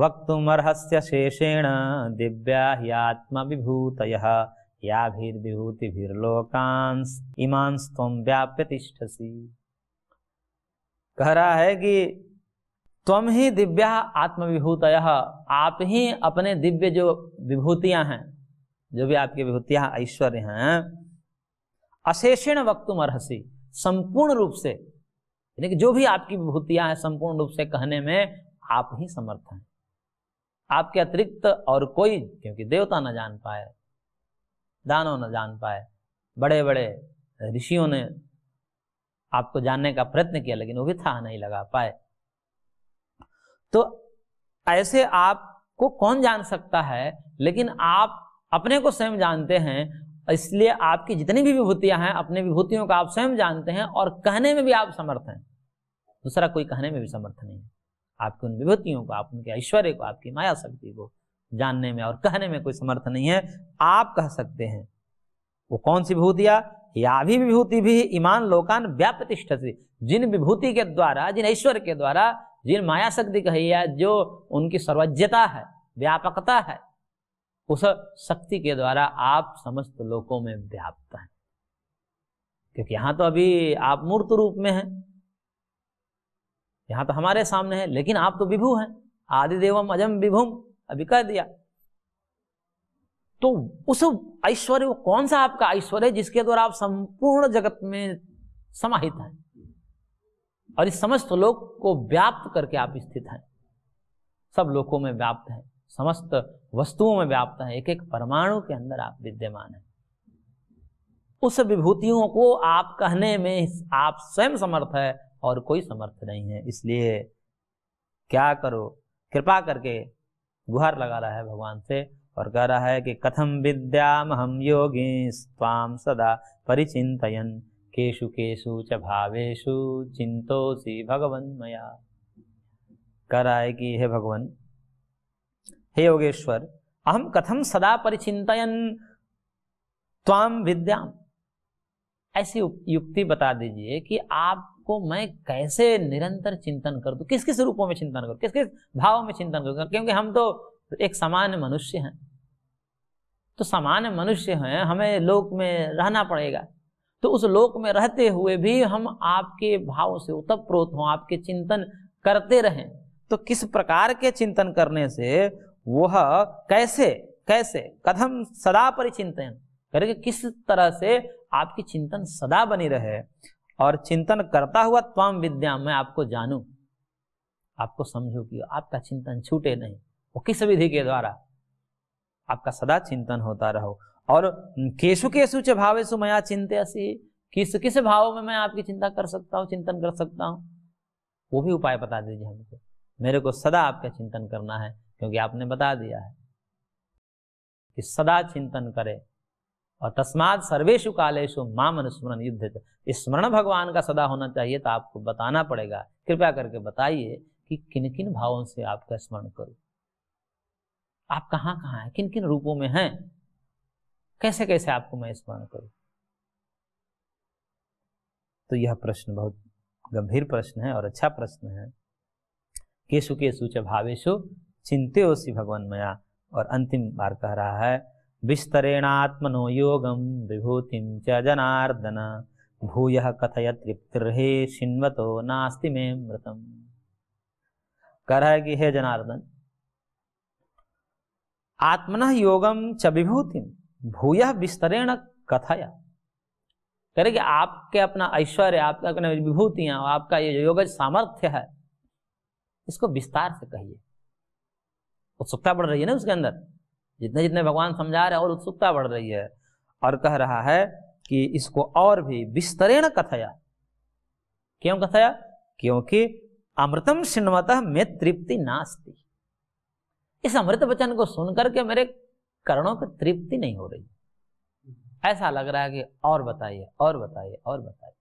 वक्तुमर्हस्य शेषेण दिव्या ह्यात्मविभूत याभिर्विभूतिभिर्लोकांस इमांस्तम व्याप्य कह रहा है कि तम ही दिव्या आत्मविभूत आप ही अपने दिव्य जो विभूतियां हैं जो भी आपकी विभूतियां ऐश्वर्य हैं अशेषण वक्तुम अर्सी संपूर्ण रूप से यानी कि जो भी आपकी विभूतियां हैं संपूर्ण रूप से कहने में आप ही समर्थ हैं आपके अतिरिक्त और कोई क्योंकि देवता न जान पाए दानव न जान पाए बड़े बड़े ऋषियों ने आपको जानने का प्रयत्न किया लेकिन वो भी था नहीं लगा पाए तो ऐसे आपको कौन जान सकता है लेकिन आप अपने को स्वयं जानते हैं इसलिए आपकी जितनी भी विभूतियां हैं अपने विभूतियों का आप स्वयं जानते हैं और कहने में भी आप समर्थ हैं दूसरा कोई कहने में भी समर्थ नहीं है आपकी उन विभूतियों को आप उनके ऐश्वर्य को आपकी माया शक्ति को जानने में और कहने में कोई समर्थ नहीं है आप कह सकते हैं वो कौन सी विभूतियां या भी विभूति भी ईमान लोकान व्याप्रतिष्ठ जिन विभूति के द्वारा जिन ऐश्वर्य के द्वारा जिन माया शक्ति कही है जो उनकी सर्वज्ञता है व्यापकता है उस शक्ति के द्वारा आप समस्त लोकों में व्याप्त हैं क्योंकि यहाँ तो अभी आप मूर्त रूप में हैं यहाँ तो हमारे सामने है लेकिन आप तो विभू हैं आदि देवम अजम विभुम अभी कह दिया तो उस ऐश्वर्य वो कौन सा आपका ऐश्वर्य जिसके द्वारा आप संपूर्ण जगत में समाहित हैं और इस समस्त लोक को व्याप्त करके आप स्थित हैं सब लोकों में व्याप्त हैं समस्त वस्तुओं में व्याप्त हैं एक एक परमाणु के अंदर आप विद्यमान हैं उस विभूतियों को आप कहने में आप स्वयं समर्थ है और कोई समर्थ नहीं है इसलिए क्या करो कृपा करके गुहार लगा रहा है भगवान से और कह रहा है कि कथम विद्याम हम योगी स्वाम सदा परिचिंतयन केशु केशु च भावेशु चिंतोसी भगवन मया कह रहा है कि हे भगवान हे योगेश्वर अहम कथम सदा परिचिंतयन त्वाम विद्याम ऐसी युक्ति बता दीजिए कि आप को मैं कैसे निरंतर चिंतन कर दूँ किस किस रूपों में चिंतन करूँ किस किस भाव में चिंतन करूँ क्योंकि हम तो एक सामान्य मनुष्य हैं तो सामान्य मनुष्य हैं हमें लोक में रहना पड़ेगा तो उस लोक में रहते हुए भी हम आपके भाव से उतप्रोत हों आपके चिंतन करते रहें तो किस प्रकार के चिंतन करने से वह कैसे कैसे कदम सदा परिचिंतन करके किस तरह से आपकी चिंतन सदा बनी रहे और चिंतन करता हुआ त्वाम विद्या मैं आपको जानूं आपको समझू कि आपका चिंतन छूटे नहीं वो किस विधि के द्वारा आपका सदा चिंतन होता रहो और केशु केशु च भावेशु मया चिंत्य किस किस भाव में मैं आपकी चिंता कर सकता हूँ चिंतन कर सकता हूँ वो भी उपाय बता दीजिए हमको मेरे को सदा आपका चिंतन करना है क्योंकि आपने बता दिया है कि सदा चिंतन करे और तस्माद सर्वेशु कालेशु माम अनुस्मरण युद्ध स्मरण भगवान का सदा होना चाहिए तो आपको बताना पड़ेगा कृपया करके बताइए कि किन किन भावों से आपका स्मरण करूं आप कहाँ कहाँ हैं किन किन रूपों में हैं कैसे कैसे आपको मैं स्मरण करूं तो यह प्रश्न बहुत गंभीर प्रश्न है और अच्छा प्रश्न है केशु केशु च भावेशु चिंते भगवान मया और अंतिम बार कह रहा है विस्तरेणात्मनो योगम विभूति जनार्दन भूय कथय तृप्तिर्हे शिन्वतो नास्ति मे मृतम कर है कि हे जनार्दन आत्मन योगम च विभूति भूय विस्तरेण कथया करे कि आपके अपना ऐश्वर्य आपका अपने विभूतियां आपका ये योग सामर्थ्य है इसको विस्तार से कहिए उत्सुकता बढ़ रही है ना उसके अंदर जितने जितने भगवान समझा रहे हैं और उत्सुकता बढ़ रही है और कह रहा है कि इसको और भी विस्तरेण कथया क्यों कथया क्योंकि अमृतम शिणवतः में तृप्ति नास्ती इस अमृत वचन को सुनकर के मेरे कर्णों की तृप्ति नहीं हो रही ऐसा लग रहा है कि और बताइए और बताइए और बताइए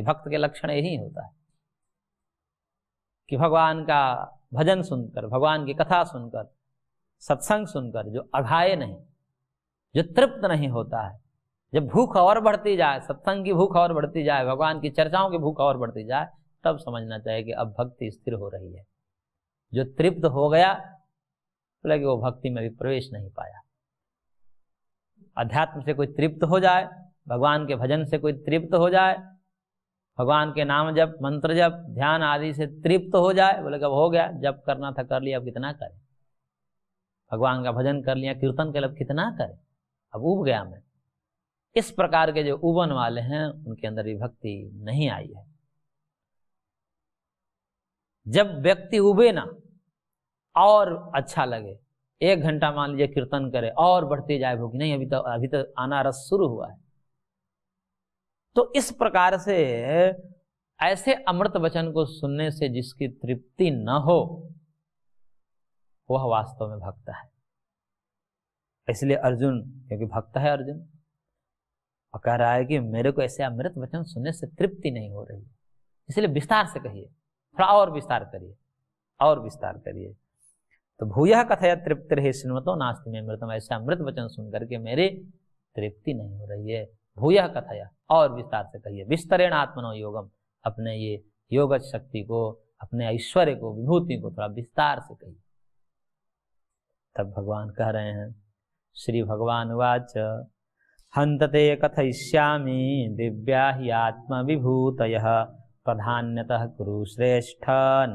ये भक्त के लक्षण यही होता है कि भगवान का भजन सुनकर भगवान की कथा सुनकर सत्संग सुनकर जो अघाय नहीं जो तृप्त नहीं होता है जब भूख और बढ़ती जाए सत्संग की भूख और बढ़ती जाए भगवान की चर्चाओं की भूख और बढ़ती जाए तब समझना चाहिए कि अब भक्ति स्थिर हो रही है जो तृप्त हो गया बोले कि वो भक्ति में भी प्रवेश नहीं पाया अध्यात्म से कोई तृप्त हो जाए भगवान के भजन से कोई तृप्त हो जाए भगवान के नाम जप मंत्र जप ध्यान आदि से तृप्त हो जाए बोले कब हो गया जब करना था कर लिया अब कितना करें भगवान का भजन कर लिया कीर्तन के अब कितना करें अब उब गया मैं इस प्रकार के जो उबन वाले हैं उनके अंदर विभक्ति नहीं आई है जब व्यक्ति उबे ना और अच्छा लगे एक घंटा मान लीजिए कीर्तन करे और बढ़ती जाए भूख नहीं अभी तो अभी तो आना रस शुरू हुआ है तो इस प्रकार से ऐसे अमृत वचन को सुनने से जिसकी तृप्ति न हो वह वास्तव में भक्त है इसलिए अर्जुन क्योंकि भक्त है अर्जुन और कह रहा है कि मेरे को ऐसे अमृत वचन सुनने से तृप्ति नहीं हो रही इसलिए विस्तार से कहिए थोड़ा और विस्तार करिए और विस्तार करिए तो भूय कथया तृप्त रहे श्रीमतो नास्ति में अमृतम ऐसे अमृत वचन सुन करके मेरे तृप्ति नहीं हो रही है भूय कथया और विस्तार से कहिए विस्तरेण आत्मनो योगम अपने ये योग शक्ति को अपने ऐश्वर्य को विभूति को थोड़ा विस्तार से कहिए तब भगवान कह रहे हैं श्री भगवान वाच ते कथयिष्यामी दिव्या ही आत्म विभूत प्रधान्यतः कुरुश्रेष्ठ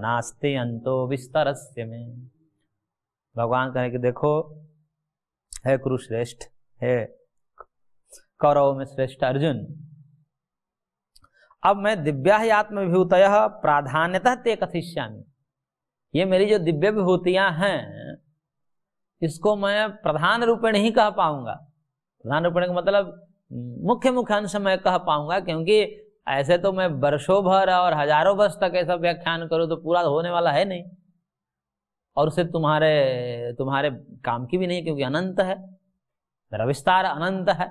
नास्ते अंतो विस्तरस्य में भगवान कहें कि देखो हे कुरुश्रेष्ठ हे कौरव में श्रेष्ठ अर्जुन अब मैं दिव्या ही आत्म विभूत प्राधान्यतः ते कथिष्यामी ये मेरी जो दिव्य विभूतियां हैं इसको मैं प्रधान रूप में नहीं कह पाऊंगा प्रधान रूप का मतलब मुख्य मुख्य अंश मैं कह पाऊंगा क्योंकि ऐसे तो मैं वर्षों भर और हजारों वर्ष तक ऐसा व्याख्यान करूँ तो पूरा होने वाला है नहीं और उसे तुम्हारे तुम्हारे काम की भी नहीं क्योंकि अनंत है मेरा विस्तार अनंत है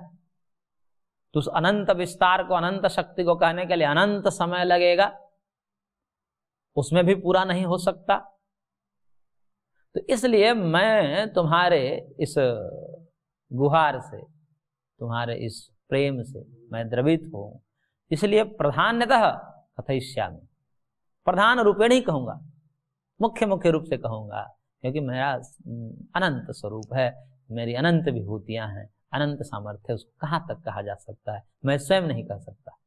तो उस अनंत विस्तार को अनंत शक्ति को कहने के लिए अनंत समय लगेगा उसमें भी पूरा नहीं हो सकता तो इसलिए मैं तुम्हारे इस गुहार से तुम्हारे इस प्रेम से मैं द्रवित हूँ इसलिए प्रधान्यतः में प्रधान रूपेण ही कहूँगा मुख्य मुख्य रूप से कहूँगा क्योंकि मेरा अनंत स्वरूप है मेरी अनंत विभूतियाँ हैं अनंत सामर्थ्य उसको कहाँ तक कहा जा सकता है मैं स्वयं नहीं कह सकता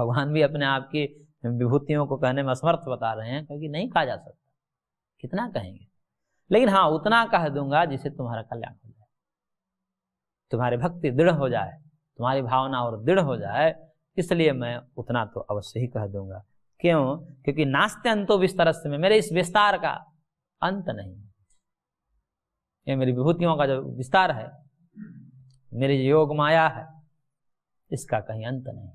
भगवान भी अपने आप की विभूतियों को कहने में असमर्थ बता रहे हैं क्योंकि नहीं कहा जा सकता कितना कहेंगे लेकिन हाँ उतना कह दूंगा जिससे तुम्हारा कल्याण हो जाए तुम्हारी भक्ति दृढ़ हो जाए तुम्हारी भावना और दृढ़ हो जाए इसलिए मैं उतना तो अवश्य ही कह दूंगा क्यों क्योंकि नास्ते अंतो विस्तार में मेरे इस विस्तार का अंत नहीं ये मेरी विभूतियों का जो विस्तार है मेरी योग माया है इसका कहीं अंत नहीं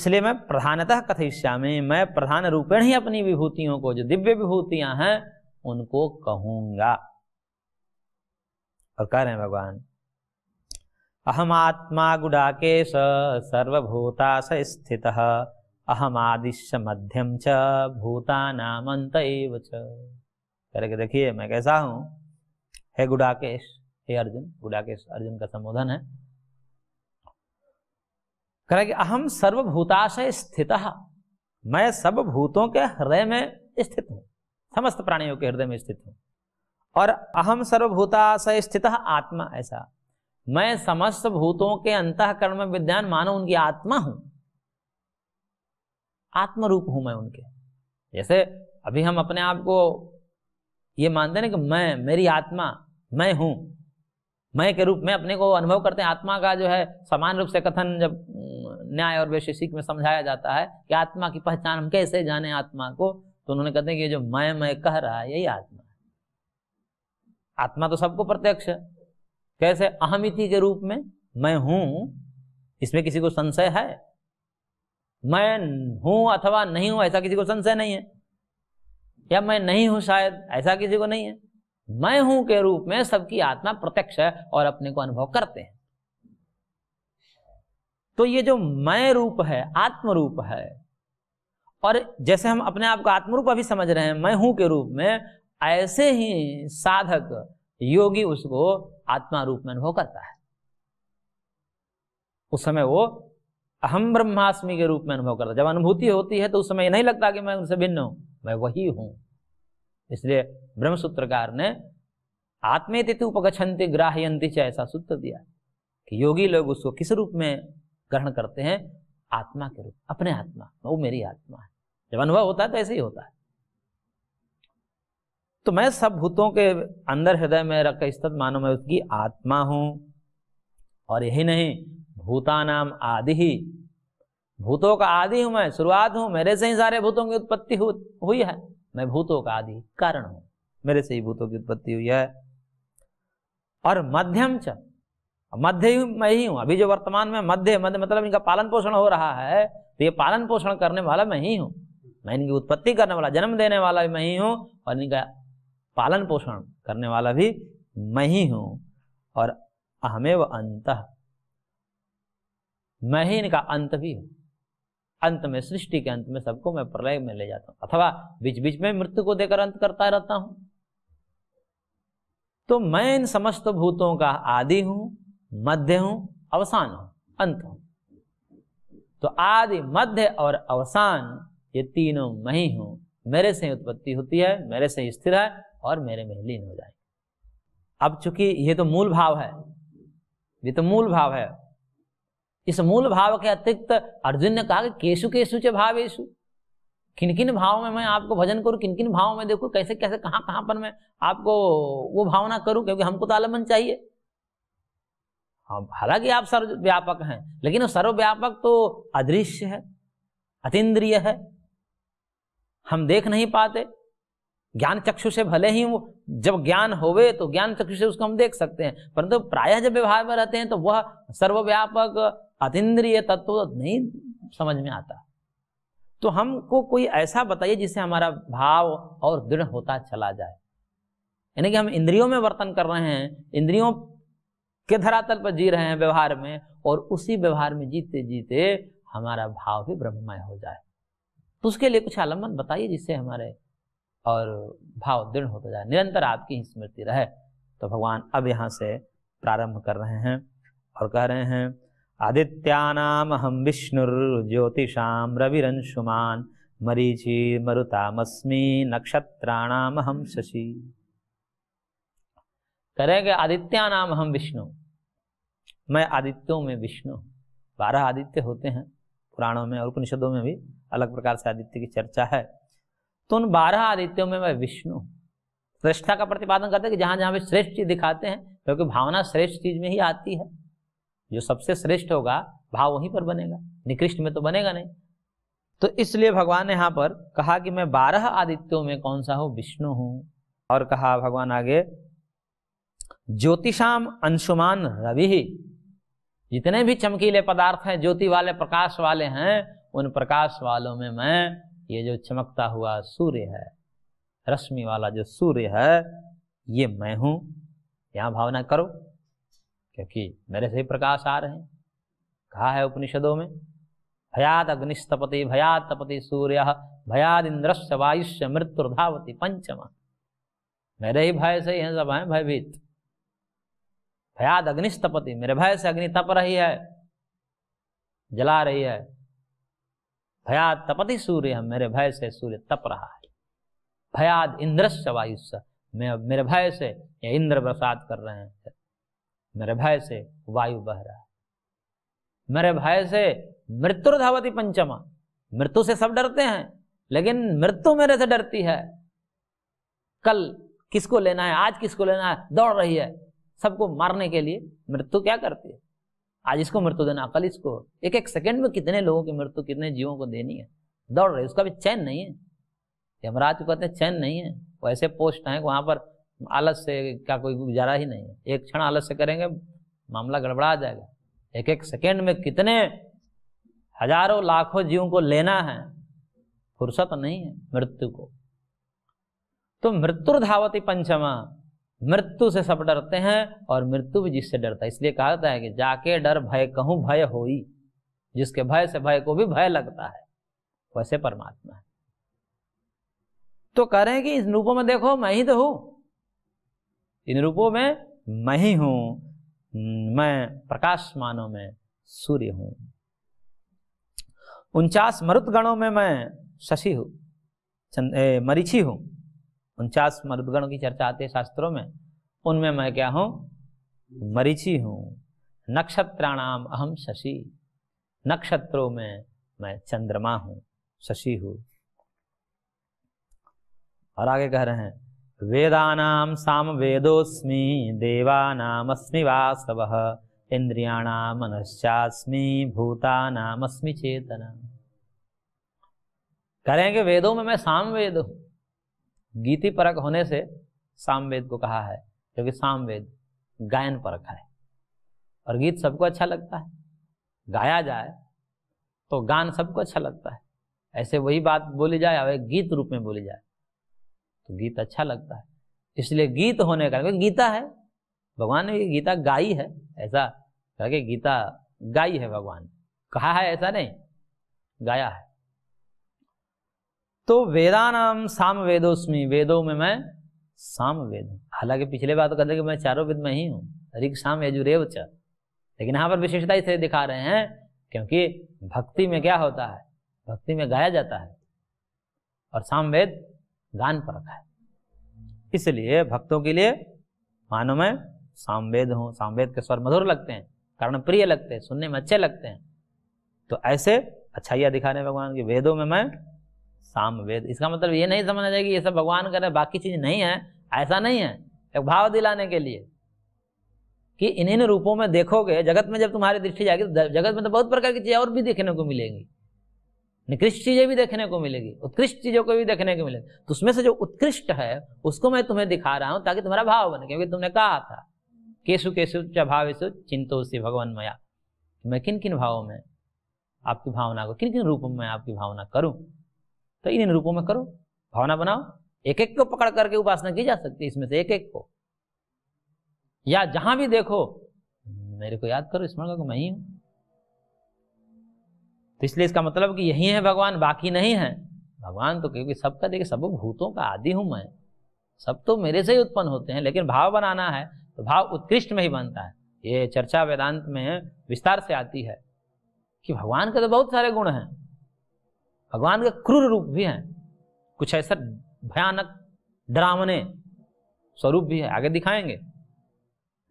इसलिए मैं प्रधानतः कथयिष्यामी मैं प्रधान रूपेण ही अपनी विभूतियों को जो दिव्य विभूतियां हैं उनको कहूंगा और कह रहे हैं भगवान अहम आत्मा गुडाकेश सर्वभूता स स्थित अहम आदिश्य मध्यम च अंत करके देखिए मैं कैसा हूं हे गुडाकेश हे अर्जुन गुडाकेश अर्जुन का संबोधन है कह कि अहम सर्वभूताशय स्थित मैं सब भूतों के हृदय में स्थित हूं समस्त प्राणियों के हृदय में स्थित हूँ और अहम सर्वभूता सर्वभूताशय स्थित आत्मा ऐसा मैं समस्त भूतों के अंतकरण में विद्यान मानो उनकी आत्मा हूं आत्मरूप हूं मैं उनके जैसे अभी हम अपने आप को ये मानते ना कि मैं मेरी आत्मा मैं हूं मैं के रूप में अपने को अनुभव करते हैं आत्मा का जो है समान रूप से कथन जब न्याय और वैशेषिक में समझाया जाता है कि आत्मा की पहचान हम कैसे जाने आत्मा को तो उन्होंने कहते हैं कि ये जो मैं मैं कह रहा है यही आत्मा है आत्मा तो सबको प्रत्यक्ष है कैसे अहमिति के रूप में मैं हूं इसमें किसी को संशय है मैं हूं अथवा नहीं हूं ऐसा किसी को संशय नहीं है या मैं नहीं हूं शायद ऐसा किसी को नहीं है मैं हूं के रूप में सबकी आत्मा प्रत्यक्ष है और अपने को अनुभव करते हैं तो ये जो मैं रूप है आत्म रूप है और जैसे हम अपने आप को आत्मरूप अभी समझ रहे हैं मैं हूं के रूप में ऐसे ही साधक योगी उसको आत्मा रूप में अनुभव करता है उस समय वो अहम ब्रह्मास्मि के रूप में अनुभव करता है जब अनुभूति होती है तो उस समय नहीं लगता कि मैं उनसे भिन्न हूं मैं वही हूं इसलिए ब्रह्म सूत्रकार ने आत्मेति उपगछंती ग्राह्यंती च ऐसा सूत्र दिया कि योगी लोग उसको किस रूप में ग्रहण करते हैं आत्मा के रूप अपने आत्मा वो मेरी आत्मा है जब अनुभव होता है तो ऐसे ही होता है तो मैं सब भूतों के अंदर हृदय में रख स्थित मानो मैं उसकी आत्मा हूं और यही नहीं भूता नाम आदि ही भूतों का आदि हूं मैं शुरुआत हूं मेरे से ही सारे भूतों की उत्पत्ति हुई है मैं भूतों का आदि कारण हूं मेरे से ही भूतों की उत्पत्ति हुई है और मध्यम च मध्य मैं ही हूं अभी जो वर्तमान में मध्य मध्य मतलब इनका पालन पोषण हो रहा है तो ये पालन पोषण करने वाला मैं ही हूं मैं इनकी उत्पत्ति करने वाला जन्म देने वाला भी मैं ही हूँ और इनका पालन पोषण करने वाला भी मैं ही हूँ और अहमेव अंत मैं ही इनका अंत भी हूँ अंत में सृष्टि के अंत में सबको मैं प्रलय में ले जाता हूँ अथवा बीच बीच में मृत्यु को देकर अंत करता रहता हूँ तो मैं इन समस्त भूतों का आदि हूँ मध्य हूँ अवसान हूँ अंत हूँ तो आदि मध्य और अवसान ये तीनों मैं ही हूं मेरे से उत्पत्ति होती है मेरे से स्थिर है और मेरे में लीन हो जाए अब चूंकि ये तो मूल भाव है ये तो मूल भाव है इस मूल भाव के अतिरिक्त अर्जुन ने कहा कि केशु केशु च भावेशु किन किन भाव में मैं आपको भजन करूं किन किन भाव में देखूं कैसे कैसे कहाँ कहां पर मैं आपको वो भावना करूं क्योंकि हमको तो आलमन चाहिए हाँ हालांकि आप सर्वव्यापक हैं लेकिन वो सर्वव्यापक तो अदृश्य है अतीन्द्रिय है हम देख नहीं पाते ज्ञान चक्षु से भले ही वो जब ज्ञान होवे तो ज्ञान चक्षु से उसको हम देख सकते हैं परंतु प्रायः जब व्यवहार में रहते हैं तो वह सर्वव्यापक अतिद्रिय तत्व नहीं समझ में आता तो हमको कोई ऐसा बताइए जिससे हमारा भाव और दृढ़ होता चला जाए यानी कि हम इंद्रियों में वर्तन कर रहे हैं इंद्रियों के धरातल पर जी रहे हैं व्यवहार में और उसी व्यवहार में जीते जीते हमारा भाव भी ब्रह्ममय हो जाए तो उसके लिए कुछ आलम्बन बताइए जिससे हमारे और भाव दृढ़ होता जाए निरंतर आपकी ही स्मृति रहे तो भगवान अब यहाँ से प्रारंभ कर रहे हैं और कह रहे हैं आदित्यानाम हम विष्णु ज्योतिषाम रविरंशुमान मरीचि मस्मी नक्षत्राणाम हम शशि करेंगे आदित्या नाम हम विष्णु मैं आदित्यों में विष्णु बारह आदित्य होते हैं पुराणों में और उपनिषदों में भी अलग प्रकार से आदित्य की चर्चा है तो उन बारह आदित्यों में मैं विष्णु श्रेष्ठता का प्रतिपादन करते हैं कि जहां जहां वे श्रेष्ठ चीज दिखाते हैं क्योंकि भावना श्रेष्ठ चीज में ही आती है जो सबसे श्रेष्ठ होगा भाव वहीं पर बनेगा निकृष्ट में तो बनेगा नहीं तो इसलिए भगवान ने यहां पर कहा कि मैं बारह आदित्यों में कौन सा हूं विष्णु हूं और कहा भगवान आगे ज्योतिषाम अंशुमान रवि जितने भी चमकीले पदार्थ हैं ज्योति वाले प्रकाश वाले हैं उन प्रकाश वालों में मैं ये जो चमकता हुआ सूर्य है रश्मि वाला जो सूर्य है ये मैं हूं यहां भावना करो क्योंकि मेरे से ही प्रकाश आ रहे हैं कहा है उपनिषदों में भयाद अग्निस्तपति भयाद तपति सूर्य भयाद इंद्रश्य वायुष्य मृत्यु भावती पंचम मेरे ही भय से ही है सब हैं भयभीत भयाद अग्निस्तपति मेरे भय से अग्नि तप रही है जला रही है भयाद तपति सूर्य मेरे भय से सूर्य तप रहा है भयाद इंद्रस्य वायुस्व मैं मेरे भय से या इंद्र बरसात कर रहे हैं मेरे भय से वायु बह रहा है मेरे भय से मृत्यु धावती पंचमा मृत्यु से सब डरते हैं लेकिन मृत्यु मेरे से डरती है कल किसको लेना है आज किसको लेना है दौड़ रही है सबको मारने के लिए मृत्यु क्या करती है आज इसको मृत्यु देना कल इसको एक एक सेकंड में कितने लोगों की मृत्यु कितने जीवों को देनी है दौड़ रही उसका भी चैन नहीं है यमराज को कहते हैं चैन नहीं है वो ऐसे पोस्ट हैं वहाँ पर आलस से का कोई गुजारा ही नहीं है एक क्षण आलस से करेंगे मामला गड़बड़ा जाएगा एक एक सेकेंड में कितने हजारों लाखों जीवों को लेना है फुर्सत नहीं है मृत्यु को तो मृत्यु धावती पंचमा मृत्यु से सब डरते हैं और मृत्यु भी जिससे डरता है इसलिए कहा जाता है कि जाके डर भय कहूँ भय होई जिसके भय से भय को भी भय लगता है वैसे परमात्मा है तो कह रहे हैं कि इन रूपों में देखो मैं ही तो हूं इन रूपों में मैं ही हूं मैं प्रकाश मानो में सूर्य हूं उनचास मरुत गणों में मैं शशि हूं मरीची हूं उनचास मर्दगणों की चर्चा आती है शास्त्रों में उनमें मैं क्या हूँ मरीची हूँ नक्षत्राणाम अहम शशि नक्षत्रों में मैं चंद्रमा हूँ शशि हूँ और आगे कह रहे हैं वेदानाम साम वेदोस्मी देवानामस्मि वासव भूता मनश्चास्मी भूतानामस्मि चेतना करेंगे वेदों में मैं साम वेद हूँ गीति परक होने से सामवेद को कहा है क्योंकि सामवेद गायन परक है और गीत सबको अच्छा लगता है गाया जाए तो गान सबको अच्छा लगता है ऐसे वही बात बोली जाए अब गीत रूप में बोली जाए तो गीत अच्छा लगता है इसलिए गीत होने का क्योंकि गीता है भगवान ने गीता गाई है ऐसा करके गीता गाई है भगवान कहा है ऐसा नहीं गाया है तो वेदा नाम साम वेदोस्मी वेदों में मैं साम वेद हूँ हालांकि पिछले बात तो कहते कि मैं चारों वेद में ही हूँ ऋग साम यजुरेव च लेकिन यहाँ पर विशेषता इसे दिखा रहे हैं क्योंकि भक्ति में क्या होता है भक्ति में गाया जाता है और सामवेद गान पर रखा है इसलिए भक्तों के लिए मानो मैं सामवेद हूँ सामवेद के स्वर मधुर लगते हैं कारण प्रिय लगते हैं सुनने में अच्छे लगते हैं तो ऐसे अच्छाइयाँ दिखा रहे हैं भगवान की वेदों में मैं सामवेद इसका मतलब ये नहीं समझना चाहिए कि ये सब भगवान करे बाकी चीज नहीं है ऐसा नहीं है एक भाव दिलाने के लिए कि इन इन रूपों में देखोगे जगत में जब तुम्हारी दृष्टि जाएगी तो जगत में तो बहुत प्रकार की चीज़ें और भी देखने को मिलेंगी निकृष्ट चीज़ें भी देखने को मिलेगी उत्कृष्ट चीज़ों को भी देखने को मिलेगी तो उसमें से जो उत्कृष्ट है उसको मैं तुम्हें दिखा रहा हूँ ताकि तुम्हारा भाव बने क्योंकि तुमने कहा था केशु केशु च भावेशु चिंतो से भगवान मया मैं किन किन भावों में आपकी भावना को किन किन रूपों में आपकी भावना करूँ तो इन इन रूपों में करो भावना बनाओ एक एक को पकड़ करके उपासना की जा सकती है इसमें से एक एक को या जहां भी देखो मेरे को याद करो स्मरण करो मैं ही हूं तो इसलिए इसका मतलब कि यही है भगवान बाकी नहीं है भगवान तो क्योंकि सबका देखिए सब भूतों का आदि हूं मैं सब तो मेरे से ही उत्पन्न होते हैं लेकिन भाव बनाना है तो भाव उत्कृष्ट में ही बनता है ये चर्चा वेदांत में विस्तार से आती है कि भगवान के तो बहुत सारे गुण हैं भगवान के क्रूर रूप भी है कुछ ऐसा भयानक डरावने स्वरूप भी है आगे दिखाएंगे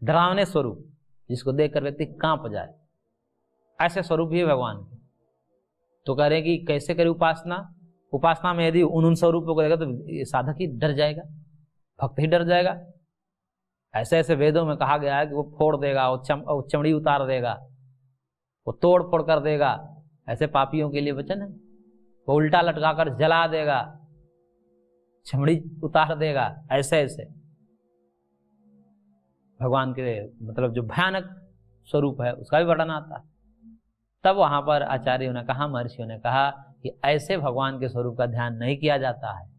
डरावने स्वरूप जिसको देख कर व्यक्ति कांप जाए ऐसे स्वरूप भी है भगवान के तो कह रहे हैं कि कैसे करें उपासना उपासना में यदि उन उन स्वरूपों को देगा तो साधक ही डर जाएगा भक्त ही डर जाएगा ऐसे ऐसे वेदों में कहा गया है कि वो फोड़ देगा वो चम वो चमड़ी उतार देगा वो तोड़ फोड़ कर देगा ऐसे पापियों के लिए वचन है वो उल्टा लटकाकर जला देगा छमड़ी उतार देगा ऐसे ऐसे भगवान के मतलब जो भयानक स्वरूप है उसका भी वर्णन आता है तब वहां पर आचार्यों ने कहा महर्षियों ने कहा कि ऐसे भगवान के स्वरूप का ध्यान नहीं किया जाता है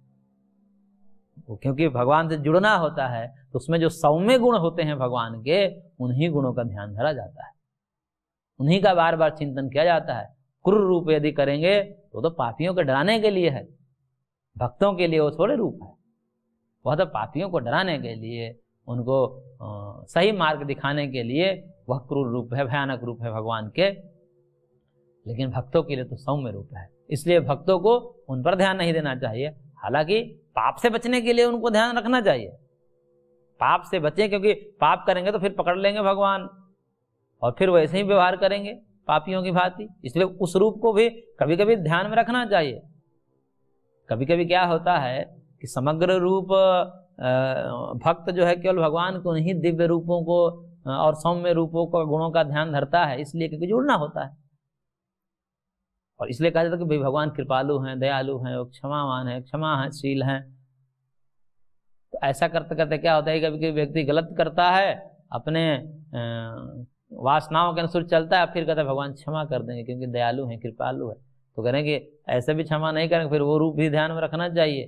क्योंकि भगवान से जुड़ना होता है तो उसमें जो सौम्य गुण होते हैं भगवान के उन्हीं गुणों का ध्यान धरा जाता है उन्हीं का बार बार चिंतन किया जाता है क्रूर रूप यदि करेंगे वो तो पापियों को डराने के लिए है भक्तों के लिए वो थोड़े रूप है वह तो पापियों को डराने के लिए उनको सही मार्ग दिखाने के लिए वह क्रूर रूप है भयानक रूप है भगवान के लेकिन भक्तों के लिए तो सौम्य रूप है इसलिए भक्तों को उन पर ध्यान नहीं देना चाहिए हालांकि पाप से बचने के लिए उनको ध्यान रखना चाहिए पाप से बचें क्योंकि पाप करेंगे तो फिर पकड़ लेंगे भगवान और फिर वैसे ही व्यवहार करेंगे पापियों की भांति इसलिए उस रूप को भी कभी कभी ध्यान में रखना चाहिए कभी कभी क्या होता है कि समग्र रूप भक्त जो है केवल भगवान को नहीं दिव्य रूपों को और सौम्य रूपों का गुणों का ध्यान धरता है इसलिए क्योंकि जुड़ना होता है और इसलिए कहा जाता है कि भाई भगवान कृपालु हैं दयालु हैं और क्षमावान है क्षमा है शील हैं तो ऐसा करते करते क्या होता है कभी कभी व्यक्ति गलत करता है अपने वासनाओं के अनुसार चलता है फिर कहते हैं भगवान क्षमा कर देंगे क्योंकि दयालु हैं कृपालु है तो करेंगे ऐसे भी क्षमा नहीं करेंगे फिर वो रूप भी ध्यान में रखना चाहिए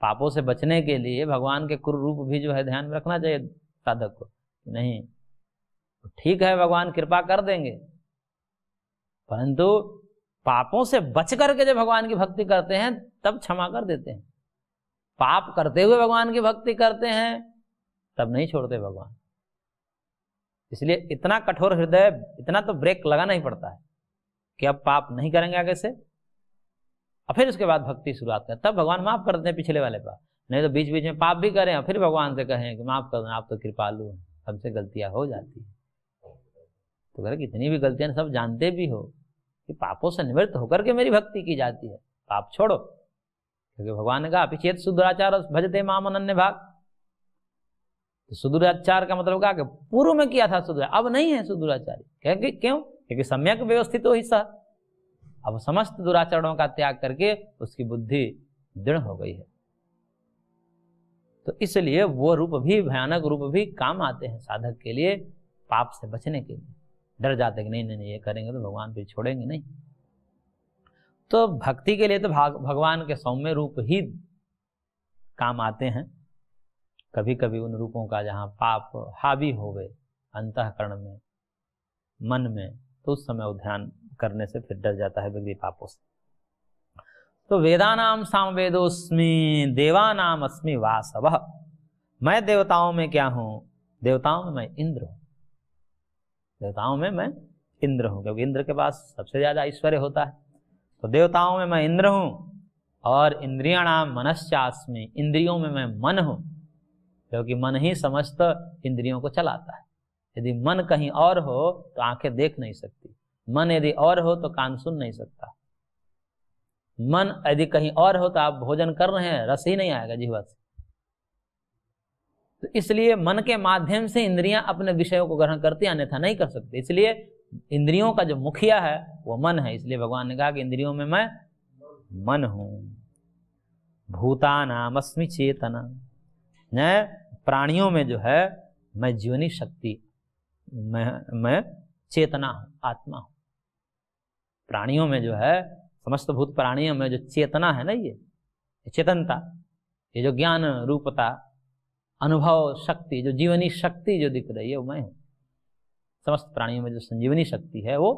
पापों से बचने के लिए भगवान के कुर रूप भी जो है ध्यान में रखना चाहिए साधक को नहीं तो ठीक है भगवान कृपा कर देंगे परंतु पापों से बच करके जब भगवान की भक्ति करते हैं तब क्षमा कर देते हैं पाप करते हुए भगवान की भक्ति करते हैं तब नहीं छोड़ते भगवान इसलिए इतना कठोर हृदय इतना तो ब्रेक लगाना ही पड़ता है कि अब पाप नहीं करेंगे आगे से और फिर उसके बाद भक्ति शुरुआत करें तब भगवान माफ कर दें पिछले वाले पाप नहीं तो बीच बीच में पाप भी करें और फिर भगवान से कहें कि माफ कर दें आप तो कृपालु हैं हमसे गलतियाँ हो जाती हैं तो कह कितनी भी गलतियाँ सब जानते भी हो कि पापों से निवृत्त होकर के मेरी भक्ति की जाती है पाप छोड़ो क्योंकि भगवान ने कहा अभिचेत सुदुराचार भजते माम अन्य भाग तो सुदूराचार का मतलब क्या कि पूर्व में किया था सुदूर अब नहीं है सुदूराचारी क्यों क्योंकि सम्यक व्यवस्थित हो हिस्सा अब समस्त दुराचरणों का त्याग करके उसकी बुद्धि दृढ़ हो गई है तो इसलिए वो रूप भी भयानक रूप भी काम आते हैं साधक के लिए पाप से बचने के लिए डर जाते कि नहीं नहीं नहीं ये करेंगे तो भगवान फिर छोड़ेंगे नहीं तो भक्ति के लिए तो भगवान के सौम्य रूप ही काम आते हैं कभी कभी उन रूपों का जहाँ पाप हावी हो गए अंतकरण में मन में तो उस समय ध्यान करने से फिर डर जाता है व्यक्ति पापों से तो वेदानाम सामवेदोस्मी देवानाम अस्मि वासव मैं देवताओं में क्या हूँ देवताओं में मैं इंद्र हूँ देवताओं में मैं इंद्र हूँ क्योंकि इंद्र के पास सबसे ज़्यादा ऐश्वर्य होता है तो देवताओं में मैं इंद्र हूँ और इंद्रिया नाम मनस्यास्मी इंद्रियों में मैं मन हूँ क्योंकि मन ही समस्त इंद्रियों को चलाता है यदि मन कहीं और हो तो आंखें देख नहीं सकती मन यदि और हो तो कान सुन नहीं सकता मन यदि कहीं और हो तो आप भोजन कर रहे हैं रस ही नहीं आएगा जीवा से तो इसलिए मन के माध्यम से इंद्रियां अपने विषयों को ग्रहण करती अन्यथा नहीं कर सकती इसलिए इंद्रियों का जो मुखिया है वो मन है इसलिए भगवान ने कहा कि इंद्रियों में मैं मन हूं भूतानामस्मि चेतना प्राणियों में जो है मैं जीवनी शक्ति मैं मैं चेतना हूँ आत्मा हूँ प्राणियों में जो है समस्त भूत प्राणियों में जो चेतना है ना ये चेतनता ये जो ज्ञान रूपता अनुभव शक्ति जो जीवनी शक्ति जो दिख रही है वो मैं हूँ समस्त प्राणियों में जो संजीवनी शक्ति है वो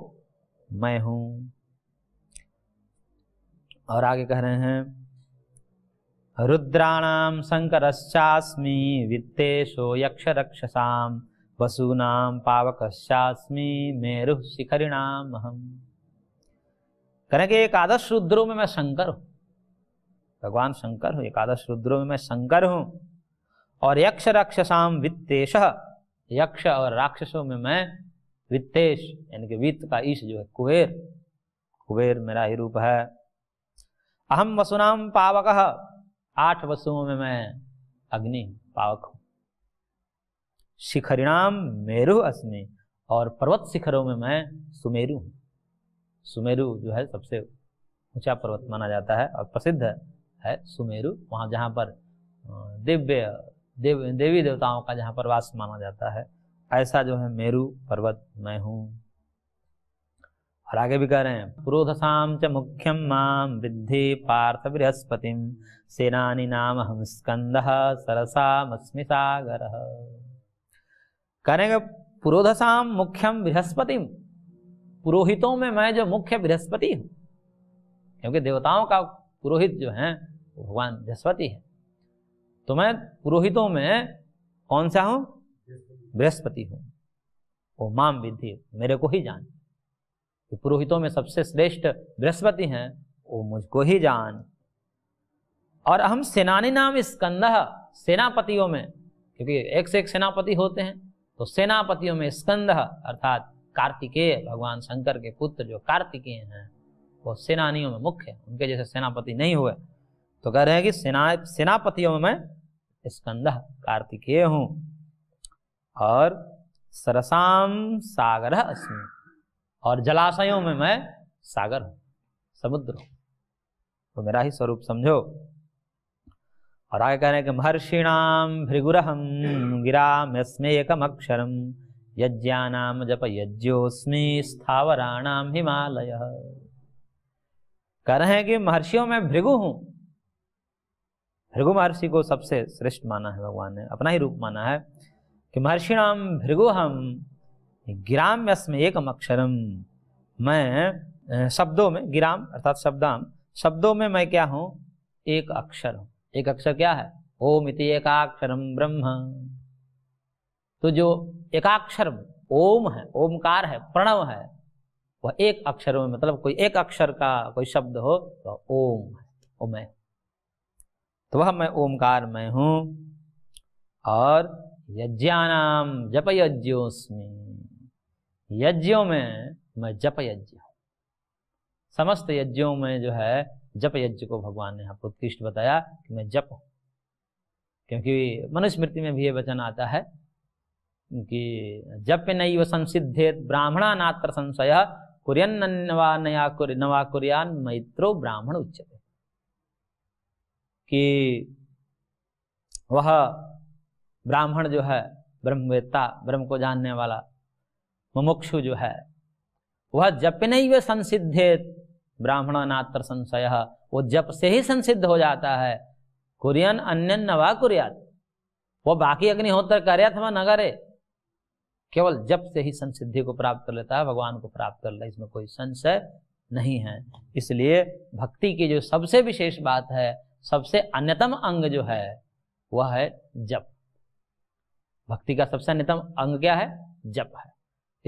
मैं हूँ और आगे कह रहे हैं रुद्राणाम शङ्करश्चास्मि वित्तेशो यक्षरक्षसां वसूनां पावकश्चास्मि मेरु शिखरिणाम अहम कहने के एकादश रुद्रों में मैं शंकर हूँ भगवान शंकर हूँ एकादश रुद्रों में मैं शंकर हूँ और यक्ष रक्षसाम वित्तेश यक्ष और राक्षसों में मैं वित्तेश यानी कि वित्त का ईश जो है कुबेर कुबेर मेरा ही रूप है अहम वसुनाम पावक आठ वसुओं में मैं अग्नि पावक हूं शिखरिणाम मेरु अस्मि और पर्वत शिखरों में मैं सुमेरु हूँ सुमेरु जो है सबसे ऊंचा पर्वत माना जाता है और प्रसिद्ध है सुमेरु वहां जहाँ पर दिव्य देव देवी देवताओं का जहाँ पर वास माना जाता है ऐसा जो है मेरु पर्वत मैं हूँ और आगे भी कह रहे हैं पुरोधसाम च मुख्यम माम विद्धि पार्थ बृहस्पतिम सेनानी नाम हम स्कंद सरसा मस्मितागर करेंगे पुरोधसाम मुख्यम बृहस्पति पुरोहितों में मैं जो मुख्य बृहस्पति हूँ क्योंकि देवताओं का पुरोहित जो है भगवान बृहस्पति है तो मैं पुरोहितों में कौन सा हूँ बृहस्पति हूँ वो माम विधि मेरे को ही जान पुरोहितों में सबसे श्रेष्ठ बृहस्पति हैं वो मुझको ही जान और हम सेनानी नाम स्कंद सेनापतियों में क्योंकि एक से एक सेनापति होते हैं तो सेनापतियों में स्कंद अर्थात कार्तिकेय भगवान शंकर के पुत्र जो कार्तिकेय हैं वो सेनानियों में मुख्य है उनके जैसे सेनापति नहीं हुए तो कह रहे हैं कि सेना सेनापतियों में स्कंद कार्तिकेय हूँ और सरसाम सागर अस्मि और जलाशयों में मैं सागर हूँ समुद्र हूँ तो मेरा ही स्वरूप समझो और आगे कह रहे हैं कि महर्षिणाम भृगुरहम गिराम एक अक्षरम यज्ञानाम जप यज्ञोस्मी स्थावराणाम हिमालय कह रहे हैं कि महर्षियों में भृगु हूं भृगु महर्षि को सबसे श्रेष्ठ माना है भगवान ने अपना ही रूप माना है कि महर्षि नाम भृगु हम गिराम यस्म एकम अक्षरम मैं शब्दों में गिराम अर्थात शब्दाम शब्दों में मैं क्या हूँ एक अक्षर हूं एक अक्षर क्या है ओम इति एकाक्षरम ब्रह्म तो जो एकाक्षर ओम है ओमकार है प्रणव है वह एक अक्षर में मतलब कोई एक अक्षर का कोई शब्द हो तो ओम है ओ मैं तो वह मैं ओमकार में हूं और यज्ञानाम जप यज्ञोस्मी यज्ञों में मैं जप यज्ञ समस्त यज्ञों में जो है जप यज्ञ को भगवान ने आपको उत्कृष्ट बताया कि मैं जप क्योंकि मनुस्मृति में भी ये वचन आता है कि जप नैव संसिधे ब्राह्मणा नात्र संशय कुरियन नवा नया नवा कुरियान मैत्रो ब्राह्मण उच्चते कि वह ब्राह्मण जो है ब्रह्मवेत्ता ब्रह्म को जानने वाला मुमुक्षु जो है वह जप नहीं वे संसिद्धेत ब्राह्मण नात्र संशय वो जप से ही संसिद्ध हो जाता है कुरियन अन्य नवा कुरियात वो बाकी अग्निहोत्र करे अथवा न करे केवल जप से ही संसिद्धि को प्राप्त कर लेता है भगवान को प्राप्त कर ले इसमें कोई संशय नहीं है इसलिए भक्ति की जो सबसे विशेष बात है सबसे अन्यतम अंग जो है वह है जप भक्ति का सबसे अन्यतम अंग क्या है जप है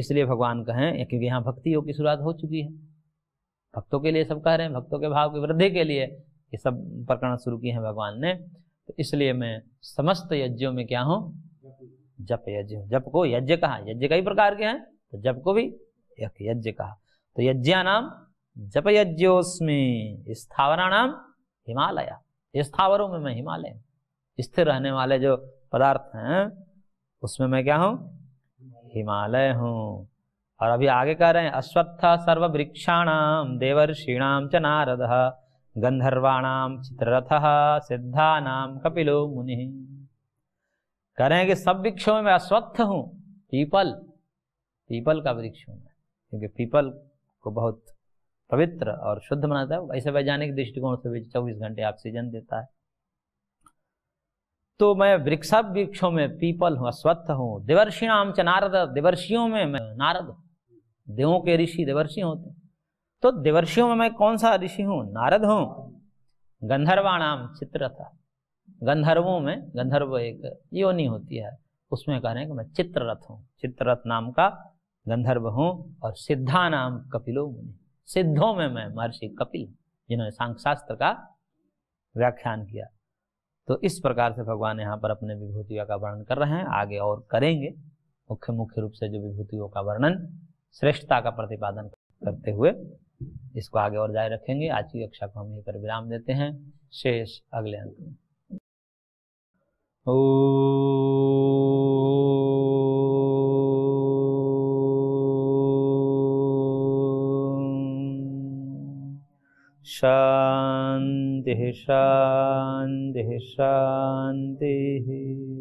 इसलिए भगवान कहें क्योंकि यहाँ भक्ति योग की शुरुआत हो चुकी है भक्तों के लिए सब कह रहे हैं भक्तों के भाव की वृद्धि के लिए ये सब प्रकरण शुरू किए हैं भगवान ने तो इसलिए मैं समस्त यज्ञों में क्या हूँ जप यज्ञ जप को यज्ञ कहा यज्ञ कई प्रकार के हैं तो जप को भी यज्ञ कहा तो यज्ञा नाम जप यज्ञोस्मी स्थावरा नाम हिमालय स्थावरों में मैं हिमालय स्थिर रहने वाले जो पदार्थ हैं उसमें मैं क्या हूँ हिमालय हूँ और अभी आगे कह रहे हैं अश्वत्थ सर्व वृक्षाणाम देवर्षीणाम च नारद गंधर्वाणाम चित्ररथ सिद्धा नाम कपिलो मुनि कह रहे हैं कि सब वृक्षों में मैं अश्वत्थ हूँ पीपल पीपल का वृक्ष हूँ मैं क्योंकि पीपल को बहुत पवित्र और शुद्ध मानता है ऐसे वैज्ञानिक दृष्टिकोण से चौबीस घंटे ऑक्सीजन देता है तो मैं वृक्ष वृक्षों में पीपल हूँ अश्वत्थ हूँ नाम च नारद दिवर्षियों में मैं नारद हूँ देवों के ऋषि देवर्षि होते हैं तो देवर्षियों में मैं कौन सा ऋषि हूँ नारद हूँ गंधर्वाणाम चित्र गंधर्वों में गंधर्व एक योनि होती है उसमें कह रहे हैं कि मैं चित्ररथ हूँ चित्ररथ नाम का गंधर्व हूँ और सिद्धा नाम कपिलो मुनि सिद्धों में मैं महर्षि कपिल जिन्होंने शास्त्र का व्याख्यान किया तो इस प्रकार से भगवान यहाँ पर अपने विभूतियों का वर्णन कर रहे हैं आगे और करेंगे मुख्य मुख्य रूप से जो विभूतियों का वर्णन श्रेष्ठता का प्रतिपादन करते हुए इसको आगे और जारी रखेंगे आज की कक्षा को हम यहीं पर विराम देते हैं शेष अगले अंक में शांति शांति शांति